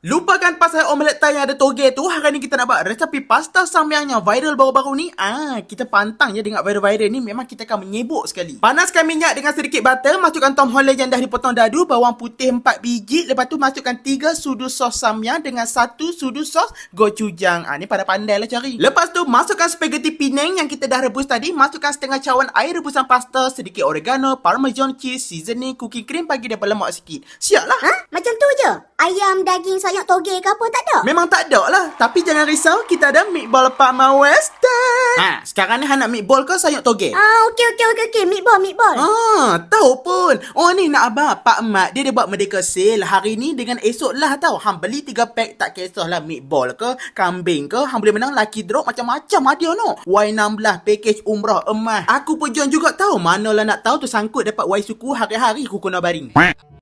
Lupakan pasal omelet Thai yang ada toge tu. Hari ni kita nak buat resepi pasta samyang yang viral baru-baru ni. Ah, kita pantang je dengan viral-viral ni. Memang kita akan menyebuk sekali. Panaskan minyak dengan sedikit butter. Masukkan tom holland yang dah dipotong dadu. Bawang putih 4 biji. Lepas tu masukkan 3 sudu sos samyang dengan 1 sudu sos gochujang. Ah, ni pada pandai lah cari. Lepas tu masukkan spaghetti penang yang kita dah rebus tadi. Masukkan setengah cawan air rebusan pasta. Sedikit oregano, parmesan cheese, seasoning, cookie cream bagi dia berlemak sikit. Siap lah. Ha? Macam tu je? ayam, daging, sayap, toge ke apa tak ada? Memang tak ada lah. Tapi jangan risau, kita ada meatball Parma Western. Ha, sekarang ni Han nak meatball ke sayap toge? Ah, okey, okey, okey, okey. Meatball, meatball. Ah, tahu pun. Oh ni nak abang, Pak Mat dia dia buat merdeka sale hari ni dengan esok lah tau. Han beli 3 pack tak kisah lah meatball ke, kambing ke. Han boleh menang lucky drop macam-macam ada lah no. Y16 package umrah emas. Aku pun join juga tau. Manalah nak tahu tu sangkut dapat Y suku hari-hari aku kena baring.